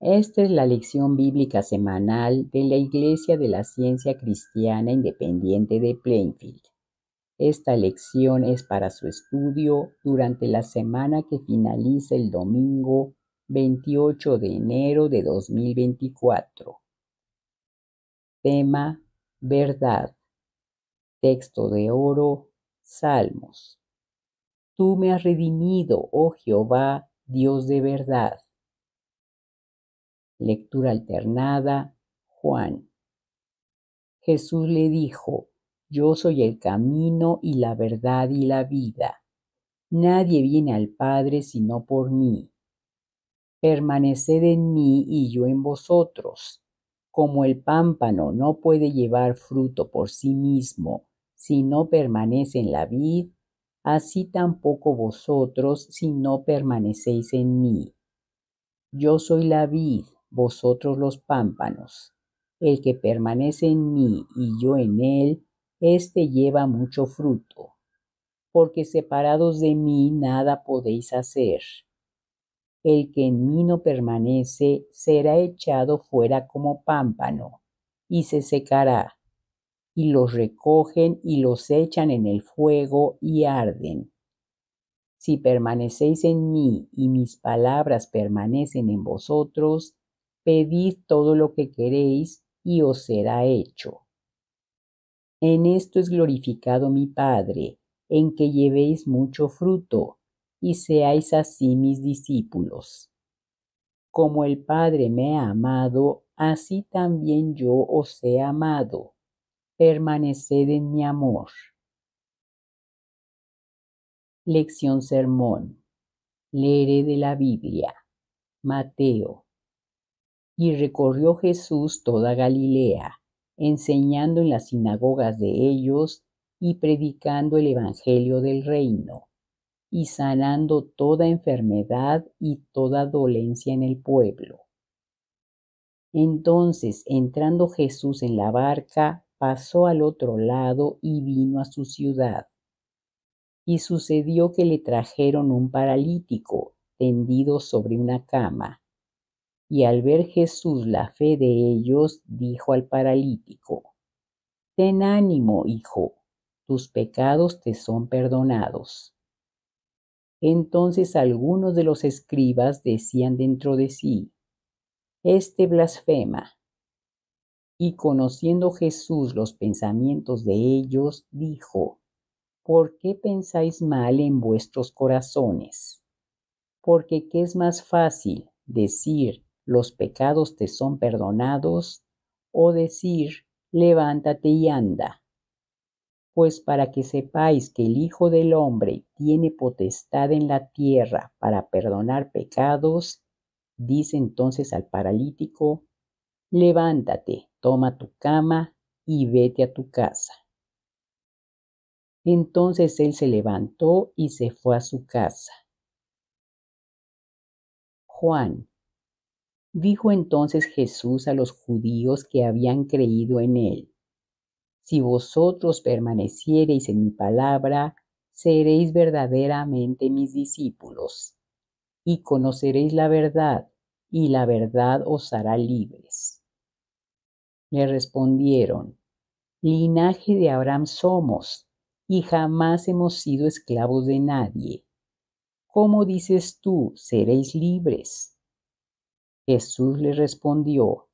Esta es la lección bíblica semanal de la Iglesia de la Ciencia Cristiana Independiente de Plainfield. Esta lección es para su estudio durante la semana que finaliza el domingo 28 de enero de 2024. Tema Verdad. Texto de oro, Salmos. Tú me has redimido, oh Jehová, Dios de verdad Lectura alternada, Juan. Jesús le dijo, Yo soy el camino y la verdad y la vida. Nadie viene al Padre sino por mí. Permaneced en mí y yo en vosotros. Como el pámpano no puede llevar fruto por sí mismo si no permanece en la vid, así tampoco vosotros si no permanecéis en mí. Yo soy la vid, vosotros los pámpanos. El que permanece en mí y yo en él, éste lleva mucho fruto, porque separados de mí nada podéis hacer. El que en mí no permanece será echado fuera como pámpano, y se secará, y los recogen y los echan en el fuego y arden. Si permanecéis en mí y mis palabras permanecen en vosotros, pedid todo lo que queréis y os será hecho. En esto es glorificado mi Padre, en que llevéis mucho fruto, y seáis así mis discípulos. Como el Padre me ha amado, así también yo os he amado. Permaneced en mi amor. Lección Sermón. Leeré de la Biblia. Mateo y recorrió Jesús toda Galilea, enseñando en las sinagogas de ellos y predicando el Evangelio del reino, y sanando toda enfermedad y toda dolencia en el pueblo. Entonces, entrando Jesús en la barca, pasó al otro lado y vino a su ciudad. Y sucedió que le trajeron un paralítico tendido sobre una cama, y al ver Jesús la fe de ellos, dijo al paralítico, Ten ánimo, hijo, tus pecados te son perdonados. Entonces algunos de los escribas decían dentro de sí, Este blasfema. Y conociendo Jesús los pensamientos de ellos, dijo, ¿Por qué pensáis mal en vuestros corazones? Porque ¿qué es más fácil decir, los pecados te son perdonados, o decir, levántate y anda. Pues para que sepáis que el Hijo del Hombre tiene potestad en la tierra para perdonar pecados, dice entonces al paralítico, levántate, toma tu cama y vete a tu casa. Entonces él se levantó y se fue a su casa. Juan Dijo entonces Jesús a los judíos que habían creído en él, Si vosotros permaneciereis en mi palabra, seréis verdaderamente mis discípulos, y conoceréis la verdad, y la verdad os hará libres. Le respondieron, Linaje de Abraham somos, y jamás hemos sido esclavos de nadie. ¿Cómo dices tú, seréis libres? Jesús le respondió,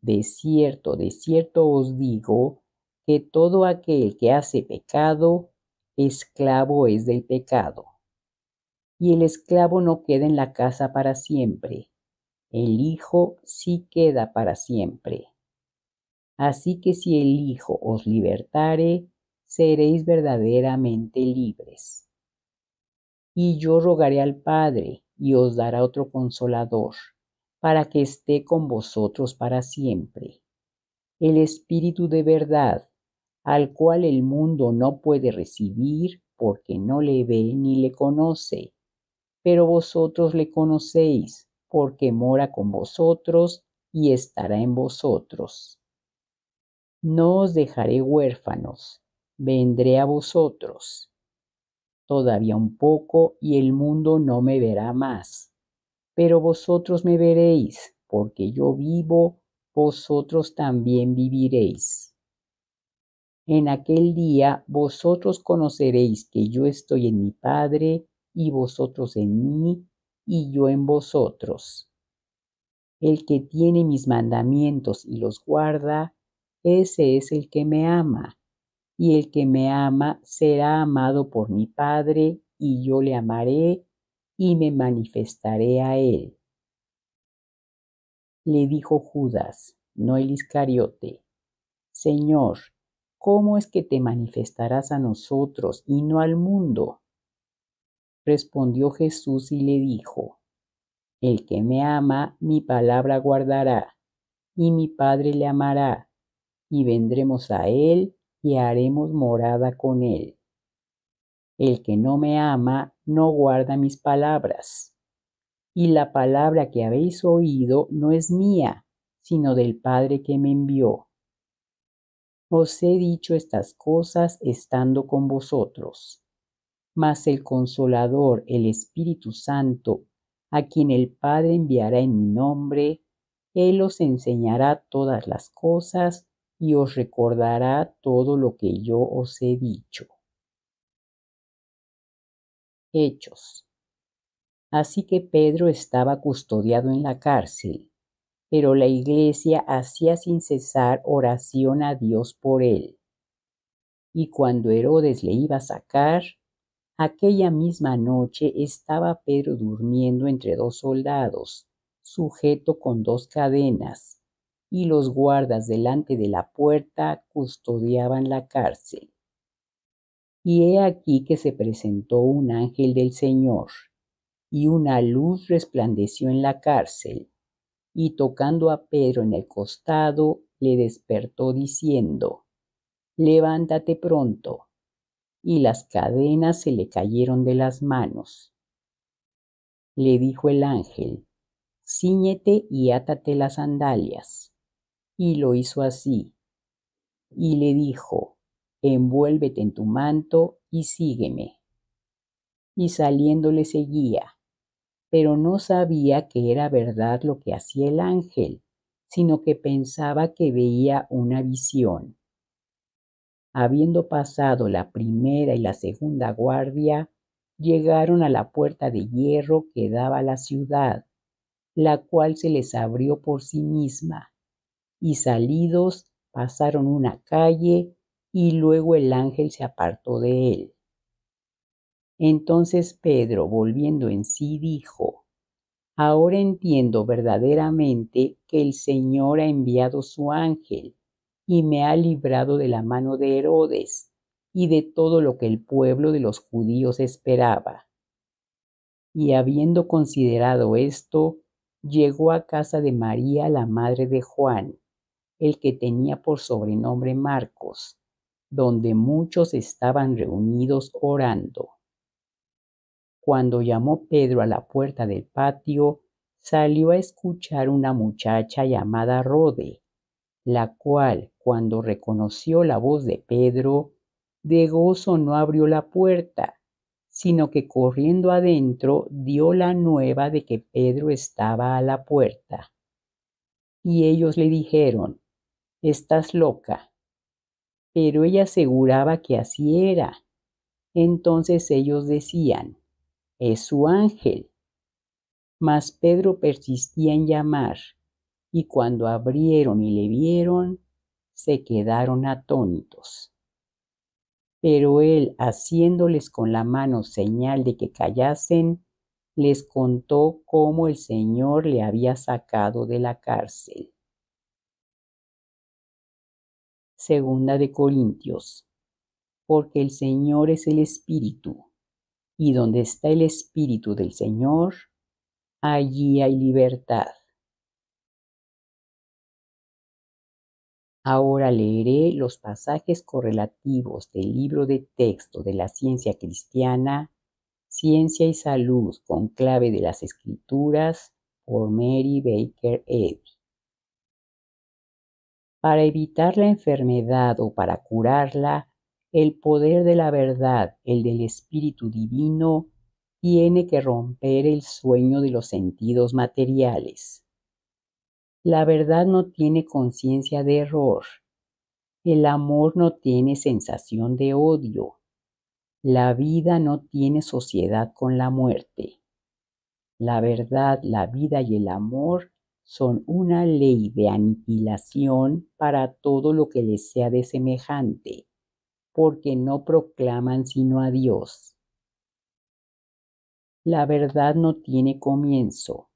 De cierto, de cierto os digo, que todo aquel que hace pecado, esclavo es del pecado. Y el esclavo no queda en la casa para siempre, el Hijo sí queda para siempre. Así que si el Hijo os libertare, seréis verdaderamente libres. Y yo rogaré al Padre, y os dará otro consolador para que esté con vosotros para siempre. El Espíritu de verdad, al cual el mundo no puede recibir porque no le ve ni le conoce, pero vosotros le conocéis porque mora con vosotros y estará en vosotros. No os dejaré huérfanos, vendré a vosotros. Todavía un poco y el mundo no me verá más pero vosotros me veréis, porque yo vivo, vosotros también viviréis. En aquel día vosotros conoceréis que yo estoy en mi Padre, y vosotros en mí, y yo en vosotros. El que tiene mis mandamientos y los guarda, ese es el que me ama, y el que me ama será amado por mi Padre, y yo le amaré y me manifestaré a él. Le dijo Judas, no el Iscariote, Señor, ¿cómo es que te manifestarás a nosotros y no al mundo? Respondió Jesús y le dijo, El que me ama, mi palabra guardará, y mi Padre le amará, y vendremos a él y haremos morada con él. El que no me ama, no guarda mis palabras. Y la palabra que habéis oído no es mía, sino del Padre que me envió. Os he dicho estas cosas estando con vosotros. Mas el consolador, el Espíritu Santo, a quien el Padre enviará en mi nombre, Él os enseñará todas las cosas y os recordará todo lo que yo os he dicho hechos. Así que Pedro estaba custodiado en la cárcel, pero la iglesia hacía sin cesar oración a Dios por él. Y cuando Herodes le iba a sacar, aquella misma noche estaba Pedro durmiendo entre dos soldados, sujeto con dos cadenas, y los guardas delante de la puerta custodiaban la cárcel. Y he aquí que se presentó un ángel del Señor, y una luz resplandeció en la cárcel, y tocando a Pedro en el costado, le despertó diciendo, Levántate pronto. Y las cadenas se le cayeron de las manos. Le dijo el ángel, Cíñete y átate las sandalias. Y lo hizo así. Y le dijo, envuélvete en tu manto y sígueme. Y saliéndole seguía, pero no sabía que era verdad lo que hacía el ángel, sino que pensaba que veía una visión. Habiendo pasado la primera y la segunda guardia, llegaron a la puerta de hierro que daba a la ciudad, la cual se les abrió por sí misma, y salidos pasaron una calle y luego el ángel se apartó de él. Entonces Pedro, volviendo en sí, dijo, Ahora entiendo verdaderamente que el Señor ha enviado su ángel y me ha librado de la mano de Herodes y de todo lo que el pueblo de los judíos esperaba. Y habiendo considerado esto, llegó a casa de María, la madre de Juan, el que tenía por sobrenombre Marcos donde muchos estaban reunidos orando. Cuando llamó Pedro a la puerta del patio, salió a escuchar una muchacha llamada Rode, la cual, cuando reconoció la voz de Pedro, de gozo no abrió la puerta, sino que corriendo adentro dio la nueva de que Pedro estaba a la puerta. Y ellos le dijeron, Estás loca pero ella aseguraba que así era. Entonces ellos decían, es su ángel. Mas Pedro persistía en llamar, y cuando abrieron y le vieron, se quedaron atónitos. Pero él, haciéndoles con la mano señal de que callasen, les contó cómo el Señor le había sacado de la cárcel. Segunda de Corintios. Porque el Señor es el Espíritu, y donde está el Espíritu del Señor, allí hay libertad. Ahora leeré los pasajes correlativos del libro de texto de la ciencia cristiana, Ciencia y Salud con clave de las Escrituras, por Mary Baker Eddy para evitar la enfermedad o para curarla, el poder de la verdad, el del Espíritu Divino, tiene que romper el sueño de los sentidos materiales. La verdad no tiene conciencia de error. El amor no tiene sensación de odio. La vida no tiene sociedad con la muerte. La verdad, la vida y el amor son una ley de aniquilación para todo lo que les sea de semejante, porque no proclaman sino a Dios. La verdad no tiene comienzo.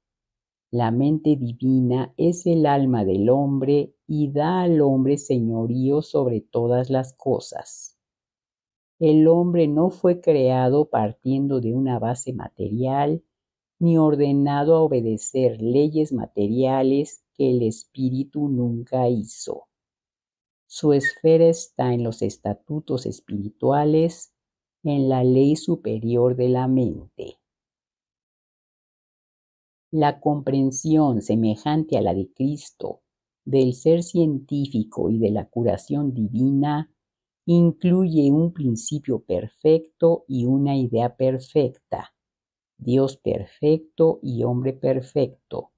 La mente divina es el alma del hombre y da al hombre señorío sobre todas las cosas. El hombre no fue creado partiendo de una base material, ni ordenado a obedecer leyes materiales que el espíritu nunca hizo. Su esfera está en los estatutos espirituales, en la ley superior de la mente. La comprensión semejante a la de Cristo del ser científico y de la curación divina incluye un principio perfecto y una idea perfecta Dios perfecto y hombre perfecto,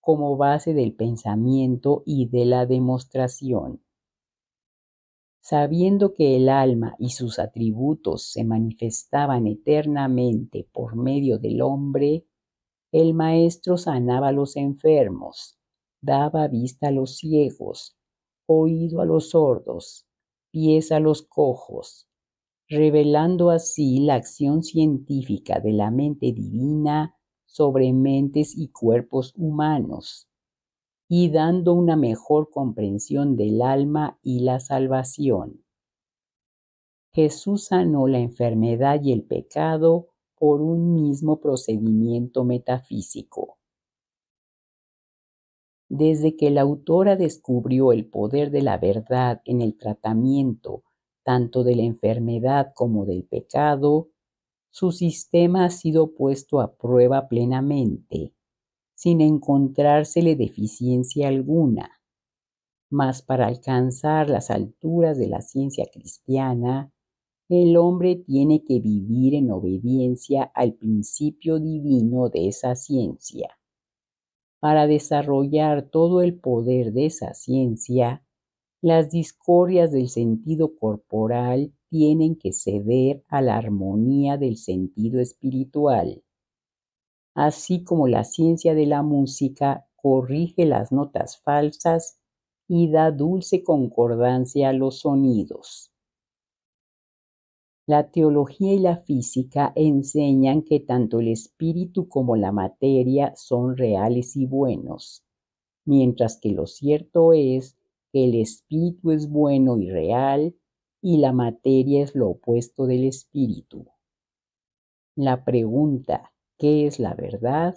como base del pensamiento y de la demostración. Sabiendo que el alma y sus atributos se manifestaban eternamente por medio del hombre, el maestro sanaba a los enfermos, daba vista a los ciegos, oído a los sordos, pies a los cojos, revelando así la acción científica de la mente divina sobre mentes y cuerpos humanos y dando una mejor comprensión del alma y la salvación. Jesús sanó la enfermedad y el pecado por un mismo procedimiento metafísico. Desde que la autora descubrió el poder de la verdad en el tratamiento tanto de la enfermedad como del pecado, su sistema ha sido puesto a prueba plenamente, sin encontrársele deficiencia alguna. Mas para alcanzar las alturas de la ciencia cristiana, el hombre tiene que vivir en obediencia al principio divino de esa ciencia. Para desarrollar todo el poder de esa ciencia, las discordias del sentido corporal tienen que ceder a la armonía del sentido espiritual. Así como la ciencia de la música corrige las notas falsas y da dulce concordancia a los sonidos. La teología y la física enseñan que tanto el espíritu como la materia son reales y buenos, mientras que lo cierto es el espíritu es bueno y real y la materia es lo opuesto del espíritu. La pregunta, ¿qué es la verdad?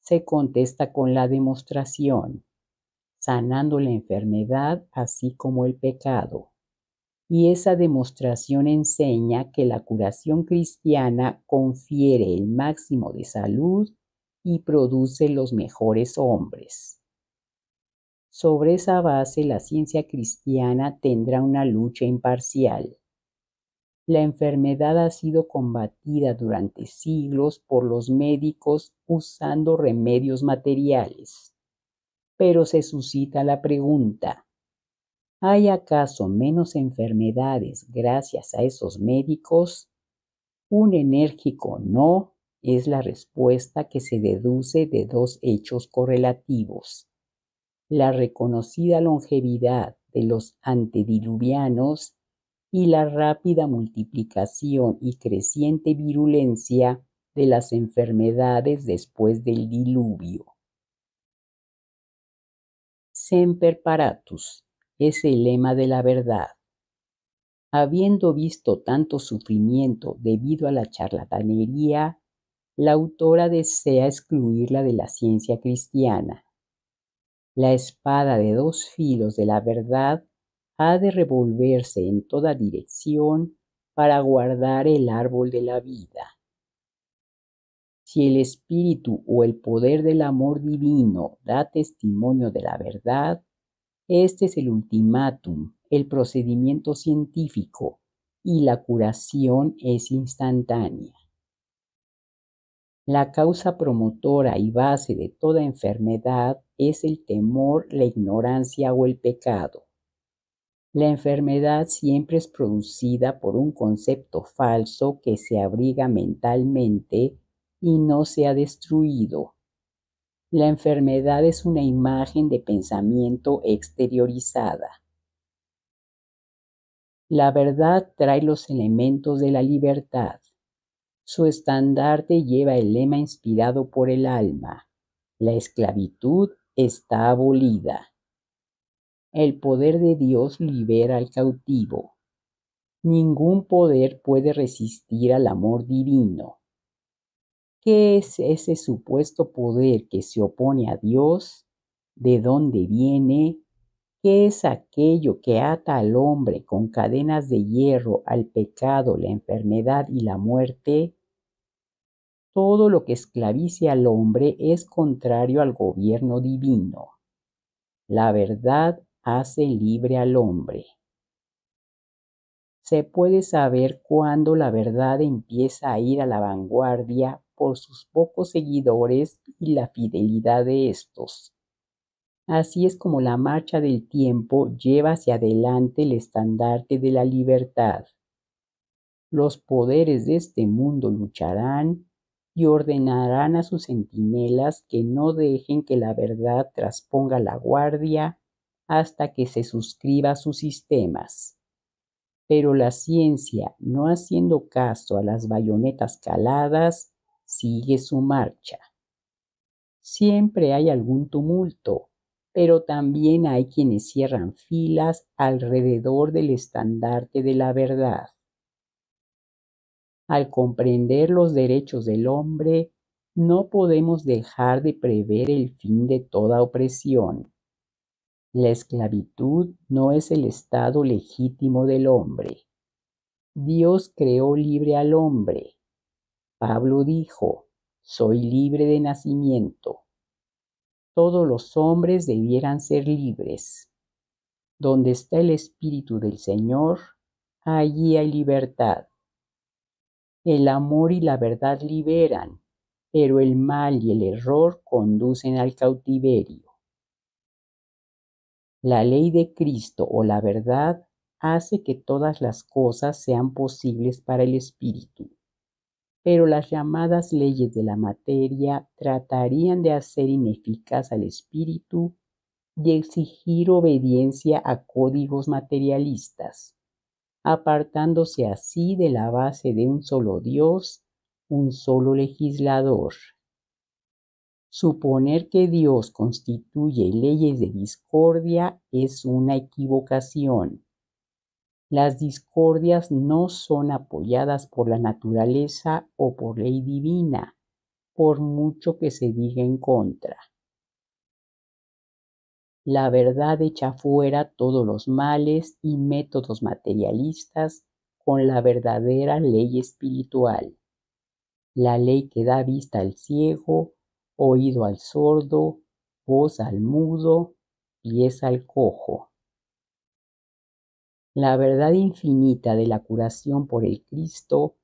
se contesta con la demostración, sanando la enfermedad así como el pecado. Y esa demostración enseña que la curación cristiana confiere el máximo de salud y produce los mejores hombres. Sobre esa base, la ciencia cristiana tendrá una lucha imparcial. La enfermedad ha sido combatida durante siglos por los médicos usando remedios materiales. Pero se suscita la pregunta, ¿hay acaso menos enfermedades gracias a esos médicos? Un enérgico no es la respuesta que se deduce de dos hechos correlativos la reconocida longevidad de los antediluvianos y la rápida multiplicación y creciente virulencia de las enfermedades después del diluvio. Semper paratus es el lema de la verdad. Habiendo visto tanto sufrimiento debido a la charlatanería, la autora desea excluirla de la ciencia cristiana. La espada de dos filos de la verdad ha de revolverse en toda dirección para guardar el árbol de la vida. Si el espíritu o el poder del amor divino da testimonio de la verdad, este es el ultimátum, el procedimiento científico, y la curación es instantánea. La causa promotora y base de toda enfermedad es el temor, la ignorancia o el pecado. La enfermedad siempre es producida por un concepto falso que se abriga mentalmente y no se ha destruido. La enfermedad es una imagen de pensamiento exteriorizada. La verdad trae los elementos de la libertad. Su estandarte lleva el lema inspirado por el alma. La esclavitud está abolida. El poder de Dios libera al cautivo. Ningún poder puede resistir al amor divino. ¿Qué es ese supuesto poder que se opone a Dios? ¿De dónde viene? ¿Qué es aquello que ata al hombre con cadenas de hierro al pecado, la enfermedad y la muerte? Todo lo que esclavice al hombre es contrario al gobierno divino. La verdad hace libre al hombre. Se puede saber cuándo la verdad empieza a ir a la vanguardia por sus pocos seguidores y la fidelidad de estos. Así es como la marcha del tiempo lleva hacia adelante el estandarte de la libertad. Los poderes de este mundo lucharán y ordenarán a sus centinelas que no dejen que la verdad trasponga la guardia hasta que se suscriba a sus sistemas. Pero la ciencia, no haciendo caso a las bayonetas caladas, sigue su marcha. Siempre hay algún tumulto, pero también hay quienes cierran filas alrededor del estandarte de la verdad. Al comprender los derechos del hombre, no podemos dejar de prever el fin de toda opresión. La esclavitud no es el estado legítimo del hombre. Dios creó libre al hombre. Pablo dijo, soy libre de nacimiento. Todos los hombres debieran ser libres. Donde está el Espíritu del Señor, allí hay libertad. El amor y la verdad liberan, pero el mal y el error conducen al cautiverio. La ley de Cristo o la verdad hace que todas las cosas sean posibles para el espíritu, pero las llamadas leyes de la materia tratarían de hacer ineficaz al espíritu y exigir obediencia a códigos materialistas apartándose así de la base de un solo Dios, un solo legislador. Suponer que Dios constituye leyes de discordia es una equivocación. Las discordias no son apoyadas por la naturaleza o por ley divina, por mucho que se diga en contra la verdad echa fuera todos los males y métodos materialistas con la verdadera ley espiritual, la ley que da vista al ciego, oído al sordo, voz al mudo, pies al cojo. La verdad infinita de la curación por el Cristo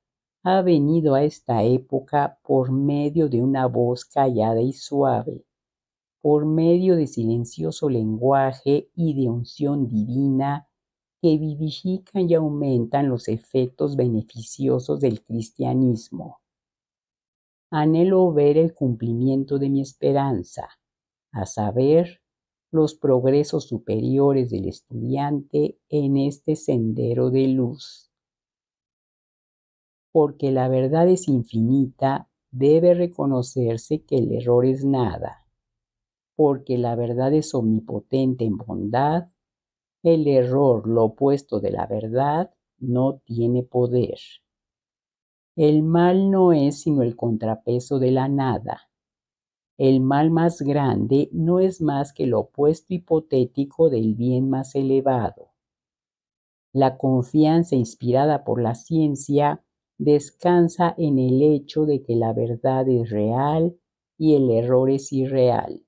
ha venido a esta época por medio de una voz callada y suave por medio de silencioso lenguaje y de unción divina que vivifican y aumentan los efectos beneficiosos del cristianismo. Anhelo ver el cumplimiento de mi esperanza, a saber, los progresos superiores del estudiante en este sendero de luz. Porque la verdad es infinita, debe reconocerse que el error es nada porque la verdad es omnipotente en bondad, el error, lo opuesto de la verdad, no tiene poder. El mal no es sino el contrapeso de la nada. El mal más grande no es más que lo opuesto hipotético del bien más elevado. La confianza inspirada por la ciencia descansa en el hecho de que la verdad es real y el error es irreal.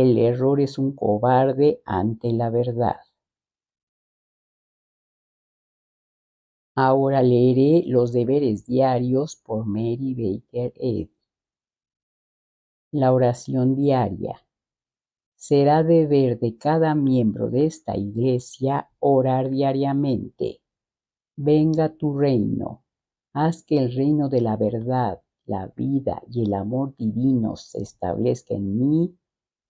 El error es un cobarde ante la verdad. Ahora leeré los deberes diarios por Mary Baker Ed. La oración diaria. Será deber de cada miembro de esta iglesia orar diariamente. Venga tu reino. Haz que el reino de la verdad, la vida y el amor divino se establezca en mí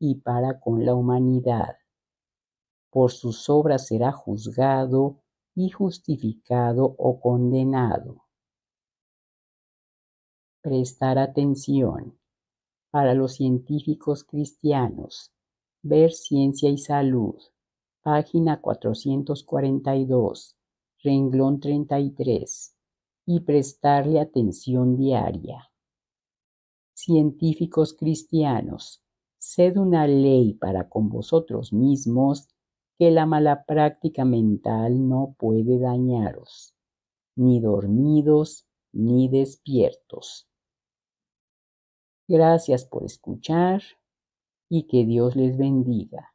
y para con la humanidad. Por sus obras será juzgado y justificado o condenado. Prestar atención. Para los científicos cristianos. Ver Ciencia y Salud. Página 442. Renglón 33. Y prestarle atención diaria. Científicos cristianos sed una ley para con vosotros mismos que la mala práctica mental no puede dañaros, ni dormidos ni despiertos. Gracias por escuchar y que Dios les bendiga.